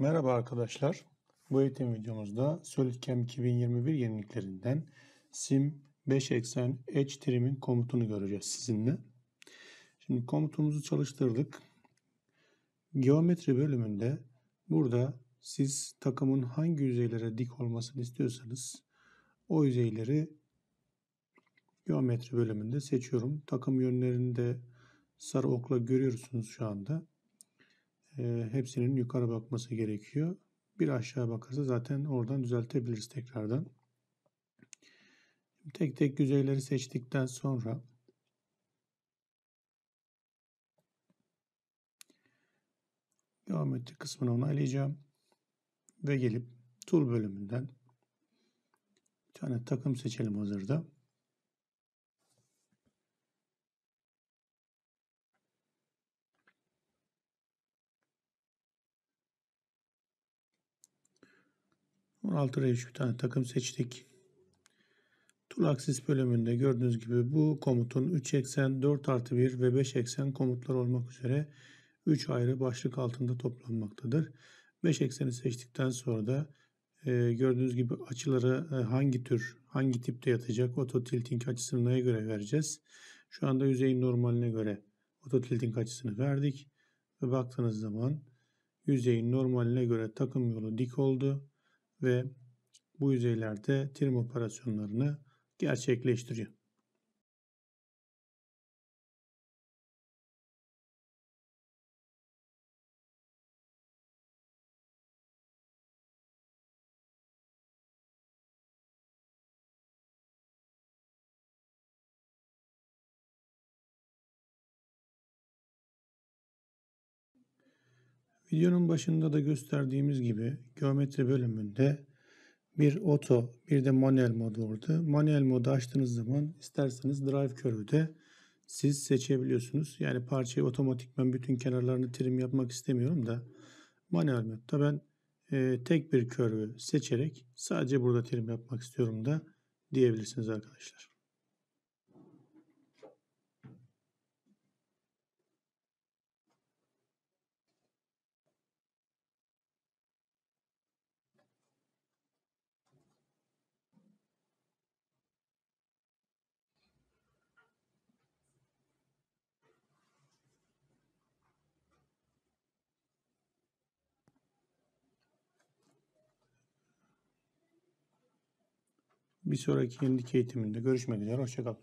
Merhaba arkadaşlar. Bu eğitim videomuzda SolidCam 2021 yeniliklerinden sim 5 eksen edge trim'in komutunu göreceğiz sizinle. Şimdi komutumuzu çalıştırdık. Geometri bölümünde burada siz takımın hangi yüzeylere dik olmasını istiyorsanız o yüzeyleri geometri bölümünde seçiyorum. Takım yönlerinde sarı okla görüyorsunuz şu anda. Ee, hepsinin yukarı bakması gerekiyor. Bir aşağı bakarsa zaten oradan düzeltebiliriz tekrardan. Tek tek yüzeyleri seçtikten sonra geometri kısmını onaylayacağım ve gelip tool bölümünden bir tane takım seçelim hazırda. 16 R3 bir tane takım seçtik. Tool Axis bölümünde gördüğünüz gibi bu komutun 3 eksen, 4 artı 1 ve 5 eksen komutlar olmak üzere 3 ayrı başlık altında toplanmaktadır. 5 ekseni seçtikten sonra da e, gördüğünüz gibi açıları e, hangi tür, hangi tipte yatacak auto tilting açısını neye göre vereceğiz? Şu anda yüzeyin normaline göre auto tilting açısını verdik ve baktığınız zaman yüzeyin normaline göre takım yolu dik oldu ve bu yüzeylerde trim operasyonlarını gerçekleştiriyor. Videonun başında da gösterdiğimiz gibi geometri bölümünde bir auto bir de manuel mod vardı. Manuel modu açtığınız zaman isterseniz drive körü de siz seçebiliyorsunuz. Yani parçayı otomatikman bütün kenarlarını trim yapmak istemiyorum da manuel modda ben e, tek bir körü seçerek sadece burada trim yapmak istiyorum da diyebilirsiniz arkadaşlar. Bir sonraki yenilik eğitiminde görüşmek üzere. Hoşçakalın.